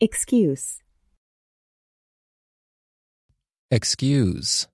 Excuse. Excuse.